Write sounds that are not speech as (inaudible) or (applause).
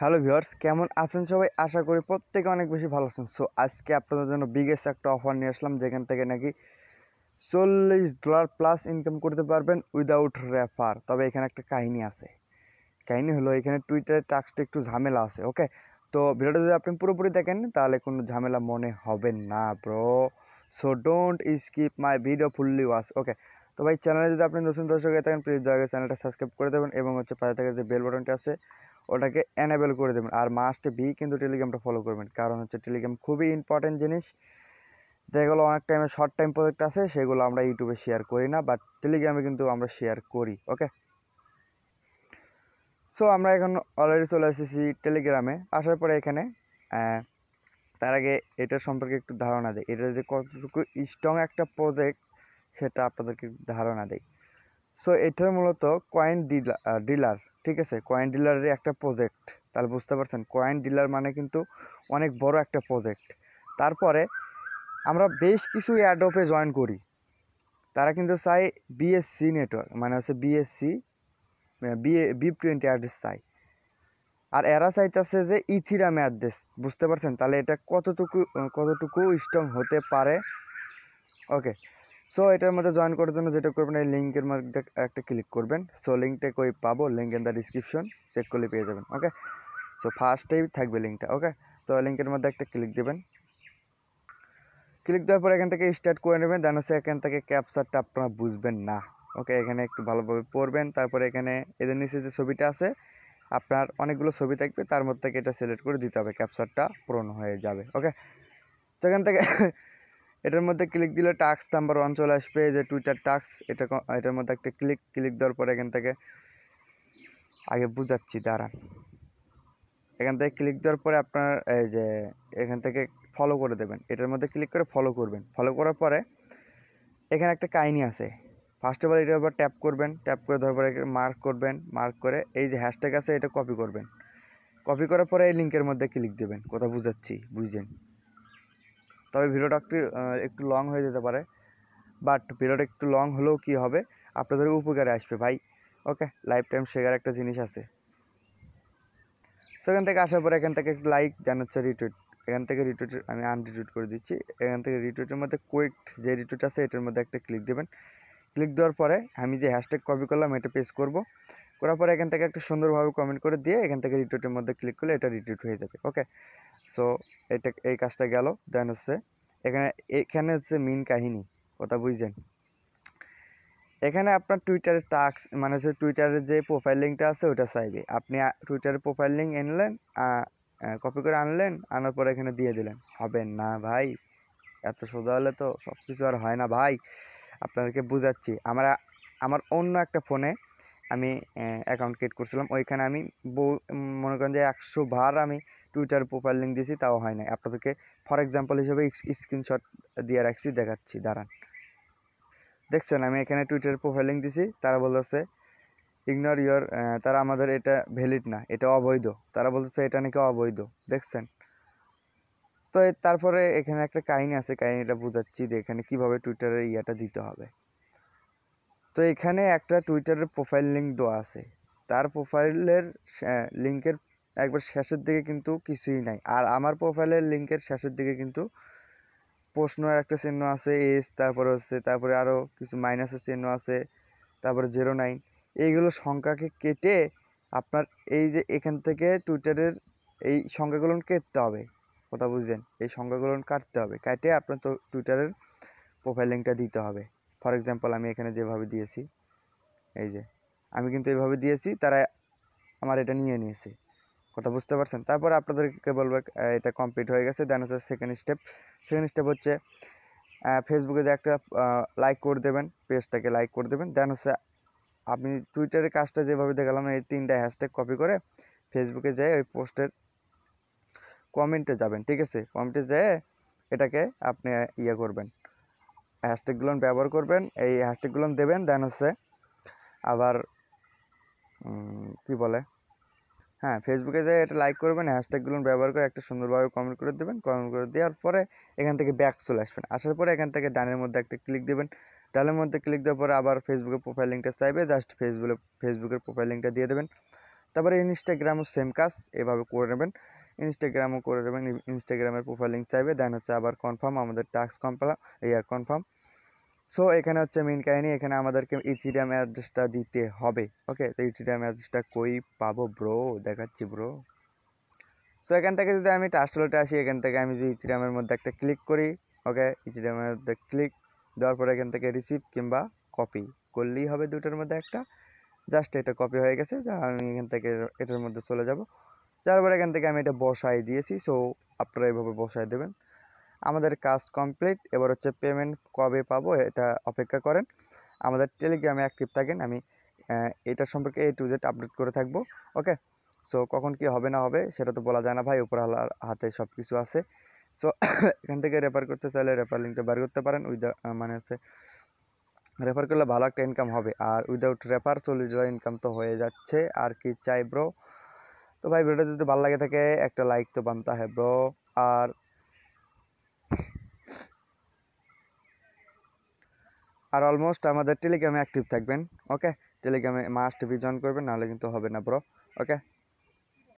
hello viewers কেমন আছেন সবাই আশা করি প্রত্যেকে অনেক বেশি ভালো আছেন সো আজকে আপনাদের জন্য বিগেস্ট একটা অফার নিয়ে আসলাম যেখান থেকে নাকি চল্লিশ ডলার প্লাস ইনকাম করতে পারবেন উইদাউট রেফার তবে এখানে একটা কাহিনী আছে কাহিনী হলো এখানে টুইটারের টাস্কটা একটু ঝামেলা আছে ওকে তো ভিডিওটা যদি আপনি পুরোপুরি দেখেন তাহলে কোনো ঝামেলা মনে হবে না bro so don't skip my video fully watch okay তো ভাই চ্যানেলে যদি আপনি নতুন দর্শক হয়ে থাকেন প্লিজ দয়া করে চ্যানেলটা সাবস্ক্রাইব করে দেবেন এবং হচ্ছে পাশে থেকে যে বেল বাটনটি আছে ওটাকে এনেবেল করে দেবেন আর মাস্টে বি কিন্তু টেলিগ্রামটা ফলো করবেন কারণ হচ্ছে টেলিগ্রাম খুবই ইম্পর্টেন্ট জিনিস যেগুলো অনেক টাইমে শর্ট টাইম প্রজেক্ট আছে সেগুলো আমরা ইউটিউবে শেয়ার করি না বাট টেলিগ্রামে কিন্তু আমরা শেয়ার করি ওকে সো আমরা এখন অলরেডি চলে এসেছি টেলিগ্রামে আসার পরে এখানে তার আগে এটার সম্পর্কে একটু ধারণা দেয় এটা যে কতটুকু স্ট্রং একটা প্রজেক্ট সেটা আপনাদেরকে ধারণা দেয় সো এটা মূলত কয়েন ডিলার ডিলার ঠিক আছে কয়েন ডিলার এর একটা প্রজেক্ট তাহলে বুঝতে পারছেন কয়েন ডিলার মানে কিন্তু অনেক বড় একটা প্রজেক্ট তারপরে আমরা বেশ কিছু ایرডপে জয়েন করি তারা কিন্তু সাই বিএসসি নেটওয়ার্ক মানে আছে বিএসসি বি 20 অ্যাড্রেস সাই আর এরা সাইট আছে যে ইথিরিয়াম অ্যাড্রেস বুঝতে পারছেন তাহলে এটা কতটুকু কতটুকু স্ট্রং হতে পারে ওকে সো এটার মধ্যে জয়েন করার জন্য যেটা করবেন এই লিঙ্কের মধ্যে একটা ক্লিক করবেন সো লিঙ্কটা কই পাবো link in the description check করলে পেয়ে যাবেন ওকে সো ফার্স্টেই থাকবে লিঙ্কটা ওকে তো লিঙ্কের মধ্যে একটা ক্লিক দেবেন ক্লিক দেওয়ার পর এখান থেকে স্টার্ট করে নেবেন দেন হচ্ছে এখান থেকে ক্যাপচারটা আপনারা বুঝবেন না ওকে এখানে একটু ভালোভাবে পড়বেন তারপরে এখানে এদের নিচে যে ছবিটা আছে আপনার অনেকগুলো ছবি থাকবে তার মধ্যে থেকে এটা সিলেক্ট করে দিতে হবে ক্যাপচারটা পূরণ হয়ে যাবে ওকে তো এখান থেকে (laughs) এটার মধ্যে ক্লিক দিলে টাক্স নাম্বার ওয়ান চলে আসবে যে টুইটার টাক্স এটা এটার মধ্যে একটা ক্লিক ক্লিক দেওয়ার পরে এখান থেকে আগে বুঝাচ্ছি দাঁড়ান এখান থেকে ক্লিক দেওয়ার পরে আপনার এই যে এখান থেকে ফলো করে দেবেন এটার মধ্যে ক্লিক করে ফলো করবেন ফলো করার পরে এখানে একটা কাহিনি আছে ফার্স্ট অফ অল এটার উপর ট্যাপ করবেন ট্যাপ করে ধরার পরে মার্ক করবেন মার্ক করে এই যে হ্যাশট্যাগ আছে এটা কপি করবেন কপি করার পরে এই লিঙ্কের মধ্যে ক্লিক দেবেন কথা বুঝাচ্ছি বুঝলেন তবে ভিডিওটা একটু একটু লং হয়ে যেতে পারে বাট ভিডিওটা একটু লং হলেও কি হবে আপনাদের উপকারে আসবে ভাই ওকে লাইফ টাইম শেখার একটা জিনিস আছে সো এখান থেকে আসার পরে এখান থেকে একটু লাইক দেন হচ্ছে রিটুইট এখান থেকে রিটুইট আমি আনরিটুইট করে দিচ্ছি এখান থেকে রিটুইটের মধ্যে কুইক যে রিটুইট আছে এটার মধ্যে একটা ক্লিক দেবেন ক্লিক দেওয়ার পরে আমি যে হ্যাশট্যাগ কপি করলাম এটা পেস্ট করব করার পরে এখান থেকে একটা সুন্দরভাবে কমেন্ট করে দিয়ে এখান থেকে রিটুইটের মধ্যে ক্লিক করলে এটা রিটুইট হয়ে যাবে ওকে সো এটা এই কাজটা গেল দেন হচ্ছে এখানে এখানে হচ্ছে মেন কাহিনী কথা বুঝছেন এখানে আপনার টুইটারের টাস্ক মানে হচ্ছে টুইটারের যে প্রোফাইল লিঙ্কটা আছে ওটা চাইবে আপনি টুইটারের প্রোফাইল লিঙ্ক এনলেন কপি করে আনলেন আনার পরে এখানে দিয়ে দিলেন হবে না ভাই এত সোজা হলে তো সব কিছু আর হয় না ভাই আপনাদেরকে বুঝাচ্ছি আমরা আমার অন্য একটা ফোনে আমি অ্যাকাউন্ট ক্রিয়েট করছিলাম ওইখানে আমি বউ মনে করেন যে একশো বার আমি টুইটার প্রোফাইল লিঙ্ক দিয়েছি তাও হয় না আপনাদেরকে ফর এক্সাম্পল হিসেবে স্ক্রিনশট দিয়ে রাখছি দেখাচ্ছি দাঁড়ান দেখছেন আমি এখানে টুইটার প্রোফাইল লিঙ্ক দিয়েছি তারা বলতেছে ইগনোর ইয়োর তারা আমাদের এটা ভ্যালিড না এটা অবৈধ তারা বলতেছে এটা নাকি অবৈধ দেখছেন তো তারপরে এখানে একটা কাহিনী আছে কাহিনীটা বোঝাচ্ছি যে এখানে কীভাবে টুইটারের ইয়াটা দিতে হবে তো এখানে একটা টুইটারের প্রোফাইল লিঙ্ক দেওয়া আছে তার প্রোফাইলের লিঙ্কের হ্যাঁ, একবার শেষের দিকে কিন্তু কিছুই নাই আর আমার প্রোফাইলের লিঙ্কের শেষের দিকে কিন্তু প্রশ্ন একটা চিহ্ন আছে এস তারপরে হচ্ছে তারপরে আরও কিছু মাইনাসের চিহ্ন আছে তারপরে জিরো নাইন এইগুলো সংখ্যাকে কেটে আপনার এই যে এখান থেকে টুইটারের এই সংখ্যাগুলো কেটতে হবে কথা বুঝলেন এই সংখ্যাগুলো কাটতে হবে কাটে আপনার তো টুইটারের প্রোফাইল লিঙ্কটা দিতে হবে ফর এক্সাম্পল আমি এখানে যেভাবে দিয়েছি এই যে আমি কিন্তু এইভাবে দিয়েছি তারা আমার এটা নিয়ে নিয়েছে কথা বুঝতে পারছেন তারপর আপনাদেরকে বলবো এটা কমপ্লিট হয়ে গেছে দেন হচ্ছে সেকেন্ড স্টেপ সেকেন্ড স্টেপ হচ্ছে ফেসবুকে যে একটা লাইক করে দেবেন পেজটাকে লাইক করে দেবেন দেন হচ্ছে আপনি টুইটারের কাজটা যেভাবে দেখালাম এই তিনটা হ্যাশট্যাগ কপি করে ফেসবুকে যেয়ে ওই পোস্টের কমেন্টে যাবেন ঠিক আছে কমেন্টে যেয়ে এটাকে আপনি ইয়ে করবেন হ্যাশট্যাগুলো ব্যবহার করবেন এই হ্যাশট্যাগুলো দেবেন দেন হচ্ছে আবার কি বলে হ্যাঁ ফেসবুকে যে এটা লাইক করবেন হ্যাশট্যাগুলো ব্যবহার করে একটা সুন্দরভাবে কমেন্ট করে দেবেন কমেন্ট করে দেওয়ার পরে এখান থেকে ব্যাক চলে আসবেন আসার পরে এখান থেকে ডানের মধ্যে একটা ক্লিক দেবেন ডানের মধ্যে ক্লিক দেওয়ার পরে আবার ফেসবুকের প্রোফাইল লিঙ্কটা চাইবে জাস্ট ফেসবুকে ফেসবুকের প্রোফাইল লিঙ্কটা দিয়ে দেবেন তারপরে ইনস্টাগ্রামও সেম কাজ এভাবে করে নেবেন ইনস্টাগ্রামও করে নেবেন ইনস্টাগ্রামের প্রোফাইল লিঙ্ক চাইবে দেন হচ্ছে আবার কনফার্ম আমাদের টাস্ক কমপ্লা আর কনফার্ম সো এখানে হচ্ছে মেন কাহিনি এখানে আমাদেরকে ইথিরিয়াম অ্যাড্রেসটা দিতে হবে ওকে তো ইথিরিয়াম অ্যাড্রেসটা কই পাবো ব্রো দেখাচ্ছি ব্রো সো এখান থেকে যদি আমি টাস্টলোটে আসি এখান থেকে আমি যদি ইথিরিয়ামের মধ্যে একটা ক্লিক করি ওকে ইথিরিয়ামের মধ্যে ক্লিক দেওয়ার পরে এখান থেকে রিসিভ কিংবা কপি করলেই হবে দুটোর মধ্যে একটা জাস্ট এটা কপি হয়ে গেছে আমি এখান থেকে এটার মধ্যে চলে যাব পরে এখান থেকে আমি এটা বসাই দিয়েছি সো আপনারা এইভাবে বসাই দেবেন আমাদের কাজ কমপ্লিট এবার হচ্ছে পেমেন্ট কবে পাবো এটা অপেক্ষা করেন আমাদের টেলিগ্রামে অ্যাক্টিভ থাকেন আমি এটা সম্পর্কে এ টু জেড আপডেট করে থাকবো ওকে সো কখন কি হবে না হবে সেটা তো বলা যায় না ভাই উপর হাতে সব কিছু আছে সো (coughs) এখান থেকে রেফার করতে চাইলে রেফার লিঙ্কটা বার করতে পারেন উইদ মানে হচ্ছে রেফার করলে ভালো একটা ইনকাম হবে আর উইদাউট রেফার চল্লিশ ডলার ইনকাম তো হয়ে যাচ্ছে আর কি চাই ব্রো তো ভাই ভিডিওটা যদি ভালো লাগে থাকে একটা লাইক তো বানতে হয় ব্রো আর আর অলমোস্ট আমাদের টেলিগ্রামে অ্যাক্টিভ থাকবেন ওকে টেলিগ্রামে মাস্ট বি জয়েন করবেন নাহলে কিন্তু হবে না ব্রো ওকে